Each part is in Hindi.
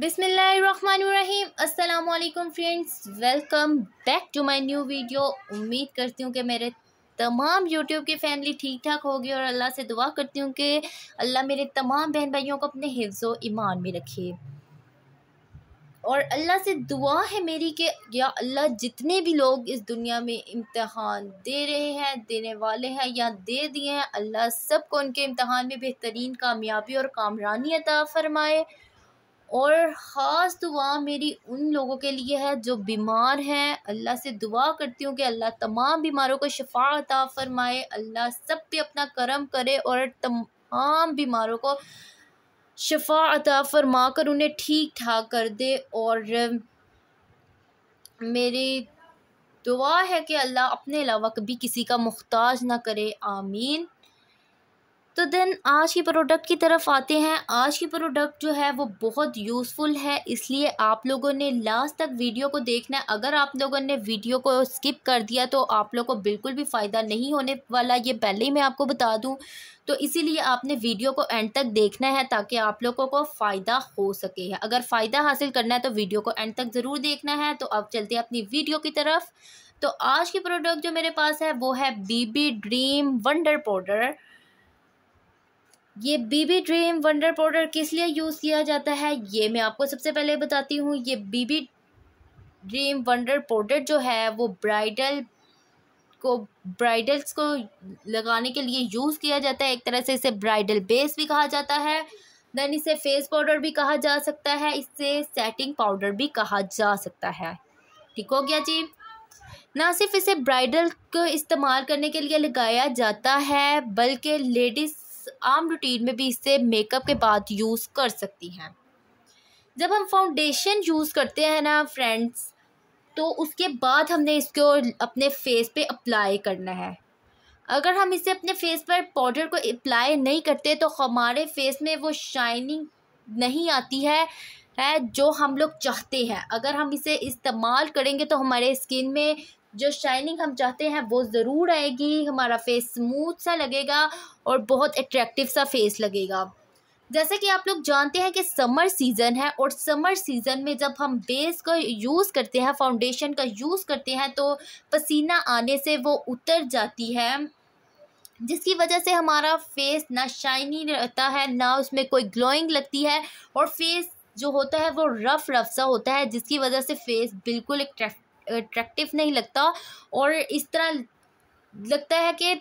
बिसमीम् अल्लाम friends welcome back to my new video उम्मीद करती हूँ कि मेरे तमाम यूट्यूब की फैमिली ठीक ठाक होगी और अल्लाह से दुआ करती हूँ कि अल्लाह मेरे तमाम बहन भाइयों को अपने हिफ्ज़ ईमान में रखे और अल्लाह से दुआ है मेरी कि या अल्लाह जितने भी लोग इस दुनिया में इम्तहान दे रहे हैं देने वाले हैं या दे दिए हैं अल्लाह सबको उनके इम्तहान में बेहतरीन कामयाबी और कामरानी अता फ़रमाए और ख़ास दुआ मेरी उन लोगों के लिए है जो बीमार हैं अल्लाह से दुआ करती हूँ कि अल्लाह तमाम बीमारों को शफा अता फ़रमाए अल्लाह सब पे अपना करम करे और तमाम बीमारों को शफा अता फ़रमा कर उन्हें ठीक ठाक कर दे और मेरी दुआ है कि अल्लाह अपने अलावा कभी किसी का मुख्ताज ना करे आमीन तो देन आज की प्रोडक्ट की तरफ आते हैं आज की प्रोडक्ट जो है वो बहुत यूज़फुल है इसलिए आप लोगों ने लास्ट तक वीडियो को देखना है अगर आप लोगों ने वीडियो को स्किप कर दिया तो आप लोगों को बिल्कुल भी फ़ायदा नहीं होने वाला ये पहले ही मैं आपको बता दूँ तो इसीलिए आपने वीडियो को एंड तक देखना है ताकि आप लोगों को फ़ायदा हो सके है अगर फ़ायदा हासिल करना है तो वीडियो को एंड तक ज़रूर देखना है तो अब चलते हैं अपनी वीडियो की तरफ तो आज की प्रोडक्ट जो मेरे पास है वो है बीबी ड्रीम वंडर पाउडर ये बीबी ड्रीम वंडर पाउडर किस लिए यूज़ किया जाता है ये मैं आपको सबसे पहले बताती हूँ ये बीबी ड्रीम वंडर पाउडर जो है वो ब्राइडल को ब्राइडल्स को लगाने के लिए यूज़ किया जाता है एक तरह से इसे ब्राइडल बेस भी कहा जाता है देन इसे फेस पाउडर भी कहा जा सकता है इससे सेटिंग पाउडर भी कहा जा सकता है ठीक हो गया जी ना सिर्फ इसे ब्राइडल को इस्तेमाल करने के लिए लगाया जाता है बल्कि लेडीज़ आम रूटीन में भी इसे मेकअप के बाद यूज़ कर सकती हैं जब हम फाउंडेशन यूज़ करते हैं ना फ्रेंड्स तो उसके बाद हमने इसको अपने फेस पे अप्लाई करना है अगर हम इसे अपने फेस पर पाउडर को अप्लाई नहीं करते तो हमारे फेस में वो शाइनिंग नहीं आती है है जो हम लोग चाहते हैं अगर हम इसे इस्तेमाल करेंगे तो हमारे स्किन में जो शाइनिंग हम चाहते हैं वो ज़रूर आएगी हमारा फेस स्मूथ सा लगेगा और बहुत अट्रैक्टिव सा फेस लगेगा जैसे कि आप लोग जानते हैं कि समर सीज़न है और समर सीज़न में जब हम बेस का यूज़ करते हैं फाउंडेशन का यूज़ करते हैं तो पसीना आने से वो उतर जाती है जिसकी वजह से हमारा फेस ना शाइनी रहता है ना उसमें कोई ग्लोइंग लगती है और फेस जो होता है वो रफ़ रफ सा होता है जिसकी वजह से फेस बिल्कुल एक अट्रैक्टिव नहीं लगता और इस तरह लगता है कि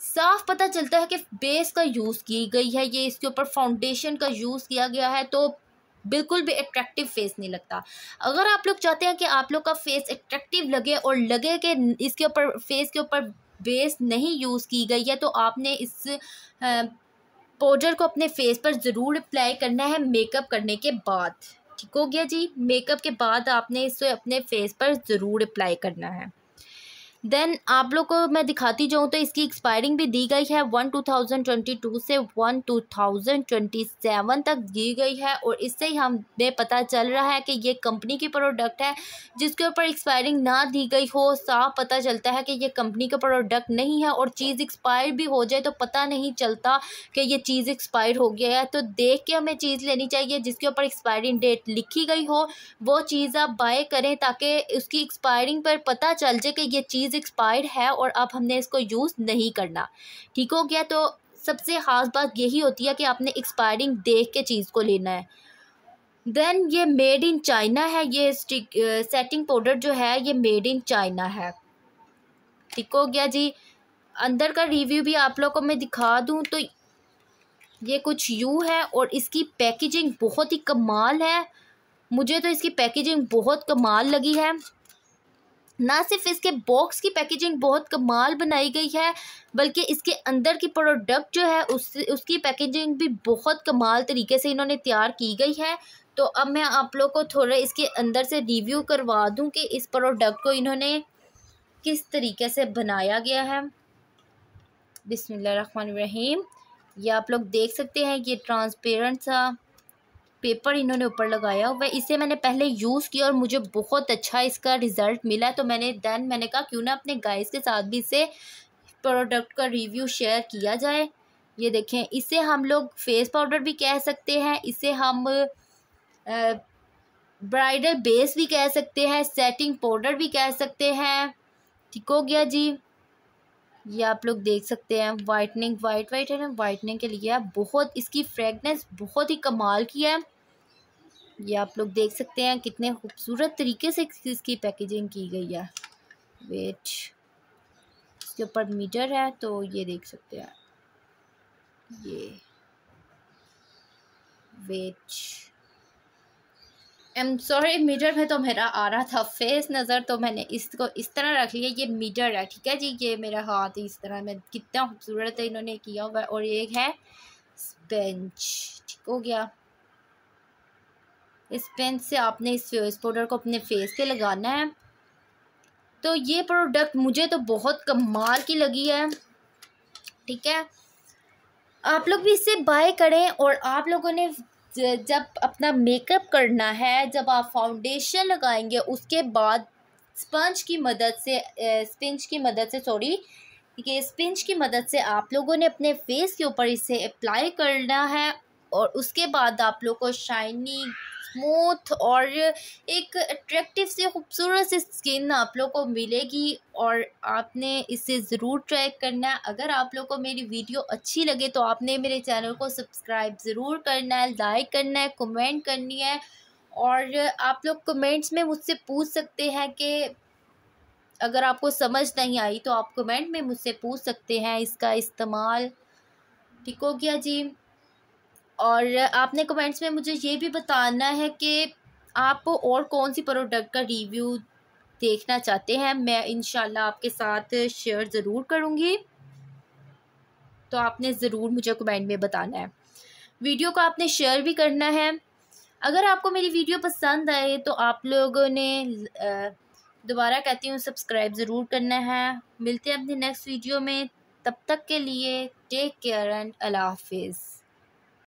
साफ पता चलता है कि बेस का यूज़ की गई है ये इसके ऊपर फाउंडेशन का यूज़ किया गया है तो बिल्कुल भी अट्रैक्टिव फेस नहीं लगता अगर आप लोग चाहते हैं कि आप लोग का फेस अट्रैक्टिव लगे और लगे कि इसके ऊपर फेस के ऊपर बेस नहीं यूज़ की गई है तो आपने इस पाउडर को अपने फेस पर ज़रूर अप्लाई करना है मेकअप करने के बाद ठीक हो गया जी मेकअप के बाद आपने इसे अपने फेस पर ज़रूर अप्लाई करना है देन आप लोग को मैं दिखाती जाऊँ तो इसकी एक्सपायरिंग भी दी गई है one two thousand twenty two से one two thousand twenty seven तक दी गई है और इससे ही हमें पता चल रहा है कि ये कंपनी की प्रोडक्ट है जिसके ऊपर एक्सपायरिंग ना दी गई हो साफ पता चलता है कि ये कंपनी का प्रोडक्ट नहीं है और चीज़ एक्सपायर भी हो जाए तो पता नहीं चलता कि ये चीज़ एक्सपायर हो गया है तो देख के हमें चीज़ लेनी चाहिए जिसके ऊपर एक्सपायरिंग डेट लिखी गई हो वो चीज़ आप बाय करें ताकि उसकी एक्सपायरिंग पर पता चल जाए कि ये चीज़ चीज़ एक्सपायर्ड है और अब हमने इसको यूज़ नहीं करना ठीक हो गया तो सबसे ख़ास बात यही होती है कि आपने एक्सपायरिंग देख के चीज़ को लेना है देन ये मेड इन चाइना है ये सेटिंग पाउडर जो है ये मेड इन चाइना है ठीक हो गया जी अंदर का रिव्यू भी आप लोगों को मैं दिखा दूँ तो ये कुछ यू है और इसकी पैकेजिंग बहुत ही कमाल है मुझे तो इसकी पैकेजिंग बहुत कमाल लगी है ना सिर्फ इसके बॉक्स की पैकेजिंग बहुत कमाल बनाई गई है बल्कि इसके अंदर की प्रोडक्ट जो है उस उसकी पैकेजिंग भी बहुत कमाल तरीके से इन्होंने तैयार की गई है तो अब मैं आप लोग को थोड़ा इसके अंदर से रिव्यू करवा दूं कि इस प्रोडक्ट को इन्होंने किस तरीके से बनाया गया है बिसमीम ये आप लोग देख सकते हैं कि ट्रांसपेरेंट सा पेपर इन्होंने ऊपर लगाया हुआ इसे मैंने पहले यूज़ किया और मुझे बहुत अच्छा इसका रिज़ल्ट मिला तो मैंने देन मैंने कहा क्यों ना अपने गाइस के साथ भी इसे प्रोडक्ट का रिव्यू शेयर किया जाए ये देखें इसे हम लोग फेस पाउडर भी कह सकते हैं इसे हम ब्राइडल बेस भी कह सकते हैं सेटिंग पाउडर भी कह सकते हैं ठीक हो गया जी ये आप लोग देख सकते हैं वाइटनिंग वाइट वाइट है ना वाइटनिंग के लिए बहुत इसकी फ्रेगनेंस बहुत ही कमाल की है ये आप लोग देख सकते हैं कितने खूबसूरत तरीके से इसकी पैकेजिंग की गई है वेट इसके ऊपर मीटर है तो ये देख सकते हैं ये वेट एम सॉरी मिरर में तो मेरा आ रहा था फेस नज़र तो मैंने इसको इस तरह रख लिया ये मिरर है ठीक है जी ये मेरा हाथ इस तरह मैं कितना खूबसूरत है इन्होंने किया हुआ और एक है स्पेंच ठीक हो गया इस पेन से आपने इस फेस पाउडर को अपने फेस पे लगाना है तो ये प्रोडक्ट मुझे तो बहुत कमाल की लगी है ठीक है आप लोग भी इससे बाय करें और आप लोगों ने जब अपना मेकअप करना है जब आप फाउंडेशन लगाएंगे उसके बाद स्पंज की मदद से स्पंज की मदद से सॉरी कि स्पंज की मदद से आप लोगों ने अपने फेस के ऊपर इसे अप्लाई करना है और उसके बाद आप लोग को शाइनिंग स्मूथ और एक अट्रैक्टिव से खूबसूरत सी स्किन आप लोग को मिलेगी और आपने इसे ज़रूर ट्राई करना है अगर आप लोग को मेरी वीडियो अच्छी लगे तो आपने मेरे चैनल को सब्सक्राइब ज़रूर करना है लाइक करना है कमेंट करनी है और आप लोग कमेंट्स में मुझसे पूछ सकते हैं कि अगर आपको समझ नहीं आई तो आप कमेंट में मुझसे पूछ सकते हैं इसका इस्तेमाल ठीक हो गया जी और आपने कमेंट्स में मुझे ये भी बताना है कि आप और कौन सी प्रोडक्ट का रिव्यू देखना चाहते हैं मैं इन आपके साथ शेयर ज़रूर करूँगी तो आपने ज़रूर मुझे कमेंट में बताना है वीडियो को आपने शेयर भी करना है अगर आपको मेरी वीडियो पसंद आए तो आप लोगों ने दोबारा कहती हूँ सब्सक्राइब ज़रूर करना है मिलते हैं अपने नेक्स्ट वीडियो में तब तक के लिए टेक केयर एंड अल्लाह हाफिज़